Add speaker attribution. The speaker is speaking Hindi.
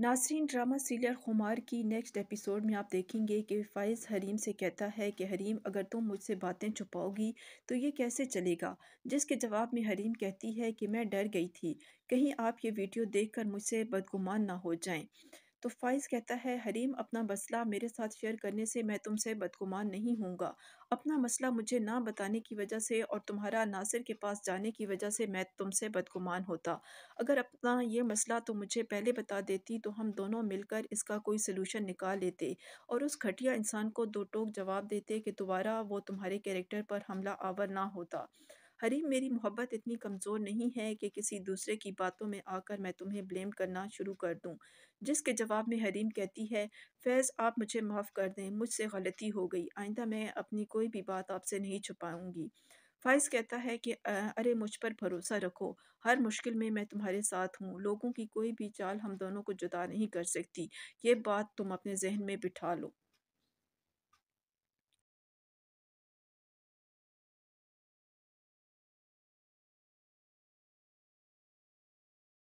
Speaker 1: नासरीन ड्रामा सीरियल खुमार की नेक्स्ट एपिसोड में आप देखेंगे कि फ़ाइज़ हरीम से कहता है कि हरीम अगर तुम मुझसे बातें छुपाओगी तो ये कैसे चलेगा जिसके जवाब में हरीम कहती है कि मैं डर गई थी कहीं आप ये वीडियो देखकर मुझसे बदगुमान ना हो जाएं तो फाइज कहता है हरीम अपना मसला मेरे साथ शेयर करने से मैं तुमसे बदगुमान नहीं होऊंगा अपना मसला मुझे ना बताने की वजह से और तुम्हारा नासिर के पास जाने की वजह से मैं तुमसे बदगुमान होता अगर अपना ये मसला तो मुझे पहले बता देती तो हम दोनों मिलकर इसका कोई सलूशन निकाल लेते और उस घटिया इंसान को दो टोक जवाब देते कि दोबारा वो तुम्हारे कैरेक्टर पर हमला आवर ना होता हरी मेरी मोहब्बत इतनी कमज़ोर नहीं है कि किसी दूसरे की बातों में आकर मैं तुम्हें ब्लेम करना शुरू कर दूँ जिसके जवाब में हरीम कहती है फैज़ आप मुझे माफ़ कर दें मुझसे गलती हो गई आइंदा मैं अपनी कोई भी बात आपसे नहीं छुपाऊंगी फाइज कहता है कि अरे मुझ पर भरोसा रखो हर मुश्किल में मैं तुम्हारे साथ हूँ लोगों की कोई भी चाल हम दोनों को जुदा नहीं कर सकती ये बात तुम अपने जहन में बिठा लो